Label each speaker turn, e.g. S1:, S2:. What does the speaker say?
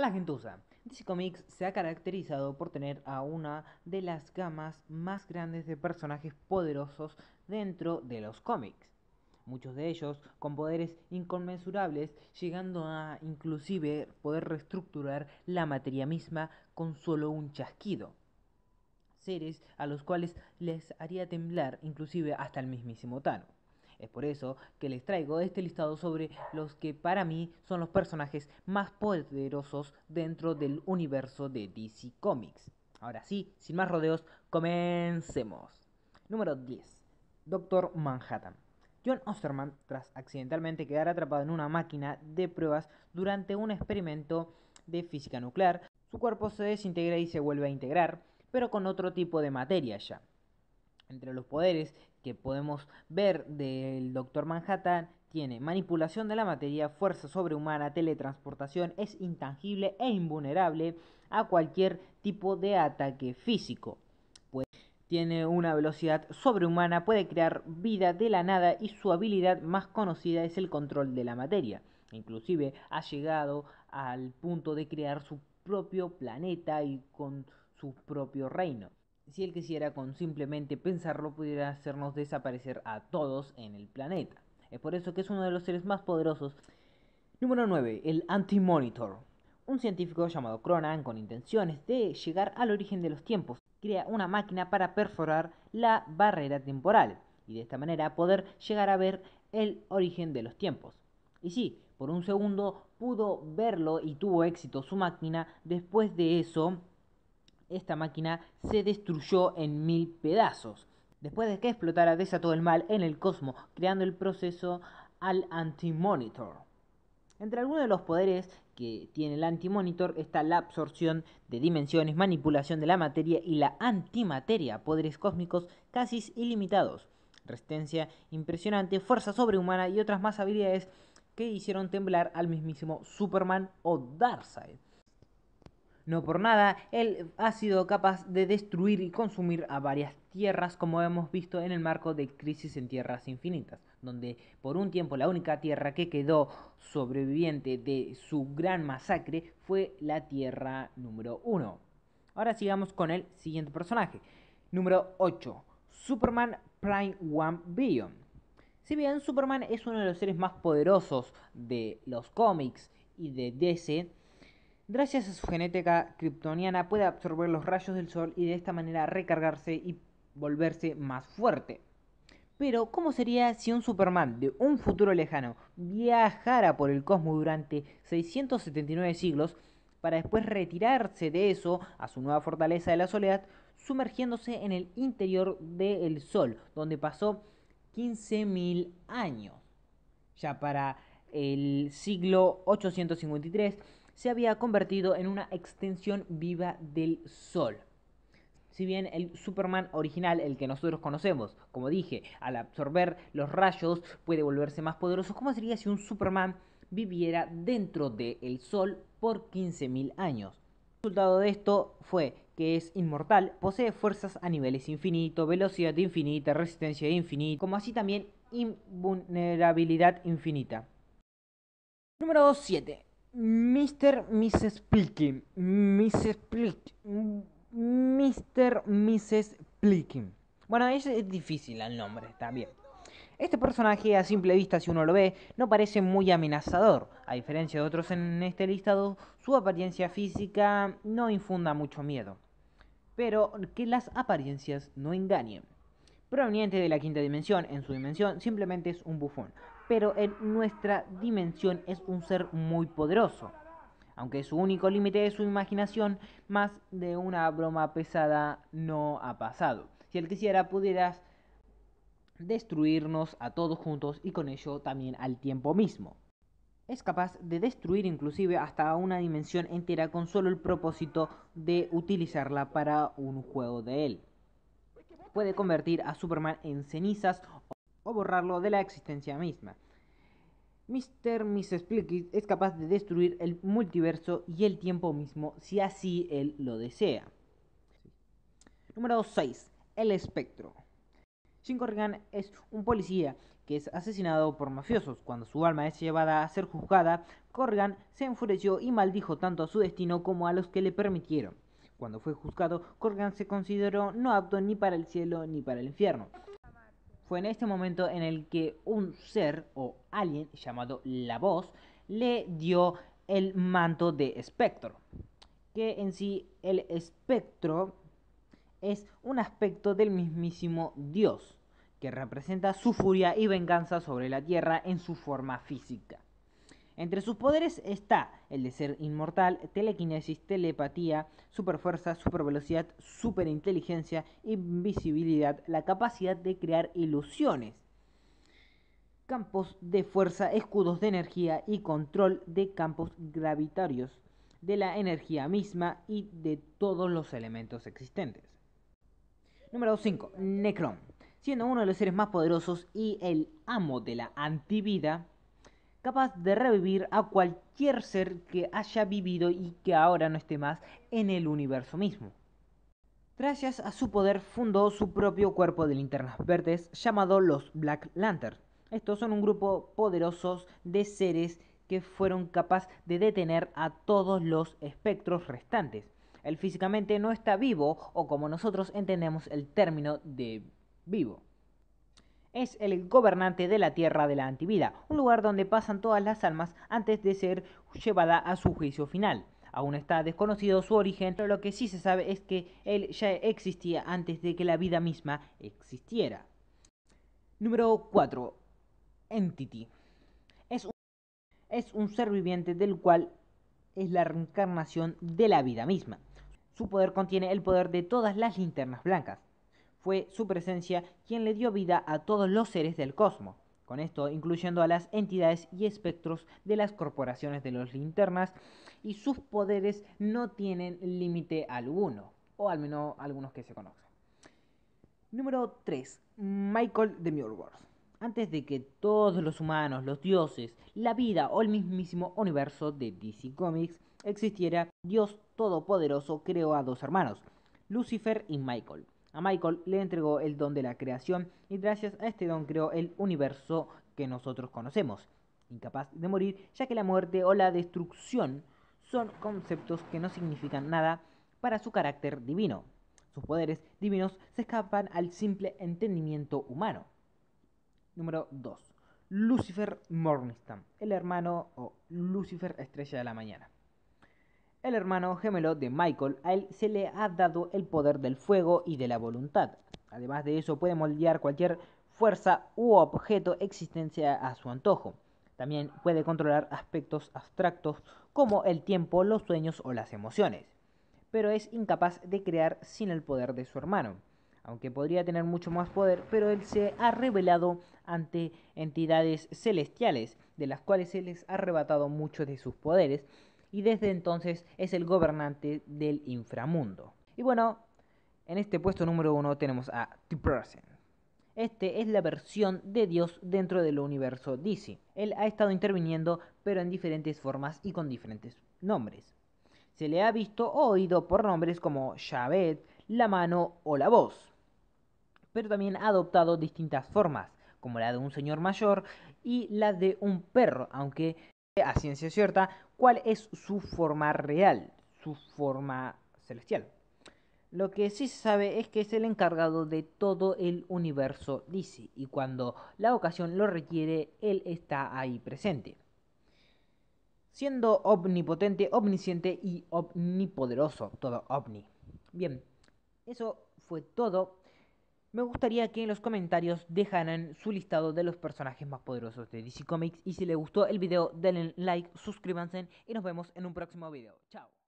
S1: La gentuza. DC este Comics se ha caracterizado por tener a una de las gamas más grandes de personajes poderosos dentro de los cómics. Muchos de ellos con poderes inconmensurables, llegando a inclusive poder reestructurar la materia misma con solo un chasquido. Seres a los cuales les haría temblar inclusive hasta el mismísimo Thanos. Es por eso que les traigo este listado sobre los que para mí son los personajes más poderosos dentro del universo de DC Comics. Ahora sí, sin más rodeos, comencemos. Número 10. Doctor Manhattan. John Osterman, tras accidentalmente quedar atrapado en una máquina de pruebas durante un experimento de física nuclear, su cuerpo se desintegra y se vuelve a integrar, pero con otro tipo de materia ya. Entre los poderes que podemos ver del Doctor Manhattan tiene manipulación de la materia, fuerza sobrehumana, teletransportación, es intangible e invulnerable a cualquier tipo de ataque físico. Pues, tiene una velocidad sobrehumana, puede crear vida de la nada y su habilidad más conocida es el control de la materia. Inclusive ha llegado al punto de crear su propio planeta y con su propio reino si él quisiera con simplemente pensarlo pudiera hacernos desaparecer a todos en el planeta. Es por eso que es uno de los seres más poderosos. Número 9. El Anti-Monitor. Un científico llamado Cronan, con intenciones de llegar al origen de los tiempos, crea una máquina para perforar la barrera temporal y de esta manera poder llegar a ver el origen de los tiempos. Y sí, por un segundo pudo verlo y tuvo éxito su máquina. Después de eso, esta máquina se destruyó en mil pedazos. Después de que explotara, desató el mal en el cosmos, creando el proceso al Anti-Monitor. Entre algunos de los poderes que tiene el Anti-Monitor está la absorción de dimensiones, manipulación de la materia y la antimateria, poderes cósmicos casi ilimitados, resistencia impresionante, fuerza sobrehumana y otras más habilidades que hicieron temblar al mismísimo Superman o Darkseid. No por nada, él ha sido capaz de destruir y consumir a varias tierras como hemos visto en el marco de Crisis en Tierras Infinitas, donde por un tiempo la única tierra que quedó sobreviviente de su gran masacre fue la Tierra número 1. Ahora sigamos con el siguiente personaje. Número 8. Superman Prime One Billion. Si bien Superman es uno de los seres más poderosos de los cómics y de DC, Gracias a su genética kryptoniana puede absorber los rayos del sol y de esta manera recargarse y volverse más fuerte. Pero, ¿cómo sería si un Superman de un futuro lejano viajara por el cosmos durante 679 siglos para después retirarse de eso a su nueva fortaleza de la soledad, sumergiéndose en el interior del Sol, donde pasó 15.000 años? Ya para el siglo 853, se había convertido en una extensión viva del Sol. Si bien el Superman original, el que nosotros conocemos, como dije, al absorber los rayos puede volverse más poderoso, ¿cómo sería si un Superman viviera dentro del Sol por 15.000 años? El resultado de esto fue que es inmortal, posee fuerzas a niveles infinitos, velocidad infinita, resistencia infinita, como así también invulnerabilidad infinita. Número 7. Mr. Mrs. Plicky, Mrs. Mr. Mrs. Plicky. Bueno, es, es difícil el nombre, está bien. Este personaje, a simple vista, si uno lo ve, no parece muy amenazador. A diferencia de otros en este listado, su apariencia física no infunda mucho miedo. Pero que las apariencias no engañen. Proveniente de la quinta dimensión, en su dimensión, simplemente es un bufón pero en nuestra dimensión es un ser muy poderoso. Aunque su único límite es su imaginación, más de una broma pesada no ha pasado. Si él quisiera, pudieras destruirnos a todos juntos y con ello también al tiempo mismo. Es capaz de destruir inclusive hasta una dimensión entera con solo el propósito de utilizarla para un juego de él. Puede convertir a Superman en cenizas o borrarlo de la existencia misma. Mr. Mrs. es capaz de destruir el multiverso y el tiempo mismo si así él lo desea. Número 6. El espectro. Jim Corrigan es un policía que es asesinado por mafiosos. Cuando su alma es llevada a ser juzgada, Corrigan se enfureció y maldijo tanto a su destino como a los que le permitieron. Cuando fue juzgado, Corrigan se consideró no apto ni para el cielo ni para el infierno. Fue en este momento en el que un ser o alguien llamado La Voz le dio el manto de espectro. Que en sí el espectro es un aspecto del mismísimo Dios, que representa su furia y venganza sobre la Tierra en su forma física. Entre sus poderes está el de ser inmortal, telequinesis, telepatía, superfuerza, supervelocidad, superinteligencia, invisibilidad, la capacidad de crear ilusiones, campos de fuerza, escudos de energía y control de campos gravitarios, de la energía misma y de todos los elementos existentes. Número 5. Necron. Siendo uno de los seres más poderosos y el amo de la antivida, capaz de revivir a cualquier ser que haya vivido y que ahora no esté más en el universo mismo. Gracias a su poder fundó su propio cuerpo de linternas verdes llamado los Black Lantern. Estos son un grupo poderosos de seres que fueron capaces de detener a todos los espectros restantes. Él físicamente no está vivo o como nosotros entendemos el término de vivo es el gobernante de la tierra de la antivida, un lugar donde pasan todas las almas antes de ser llevada a su juicio final. Aún está desconocido su origen, pero lo que sí se sabe es que él ya existía antes de que la vida misma existiera. Número 4. Entity. Es un, es un ser viviente del cual es la reencarnación de la vida misma. Su poder contiene el poder de todas las linternas blancas fue su presencia quien le dio vida a todos los seres del cosmos, con esto incluyendo a las entidades y espectros de las corporaciones de los linternas, y sus poderes no tienen límite alguno, o al menos algunos que se conocen. Número 3. Michael de Muirworth. Antes de que todos los humanos, los dioses, la vida o el mismísimo universo de DC Comics existiera, Dios Todopoderoso creó a dos hermanos, Lucifer y Michael. A Michael le entregó el don de la creación y gracias a este don creó el universo que nosotros conocemos. Incapaz de morir, ya que la muerte o la destrucción son conceptos que no significan nada para su carácter divino. Sus poderes divinos se escapan al simple entendimiento humano. Número 2. Lucifer Morningstone, el hermano o Lucifer Estrella de la Mañana. El hermano gemelo de Michael, a él se le ha dado el poder del fuego y de la voluntad. Además de eso, puede moldear cualquier fuerza u objeto existencia a su antojo. También puede controlar aspectos abstractos como el tiempo, los sueños o las emociones. Pero es incapaz de crear sin el poder de su hermano. Aunque podría tener mucho más poder, pero él se ha revelado ante entidades celestiales, de las cuales se les ha arrebatado muchos de sus poderes, y desde entonces es el gobernante del inframundo. Y bueno, en este puesto número uno tenemos a t Person. Este es la versión de Dios dentro del universo DC. Él ha estado interviniendo, pero en diferentes formas y con diferentes nombres. Se le ha visto o oído por nombres como Shabet, la mano o la voz. Pero también ha adoptado distintas formas, como la de un señor mayor y la de un perro, aunque a ciencia cierta cuál es su forma real, su forma celestial. Lo que sí se sabe es que es el encargado de todo el universo dice y cuando la ocasión lo requiere, él está ahí presente. Siendo omnipotente, omnisciente y omnipoderoso, todo ovni. Bien, eso fue todo me gustaría que en los comentarios dejaran su listado de los personajes más poderosos de DC Comics y si les gustó el video denle like, suscríbanse y nos vemos en un próximo video. Chao.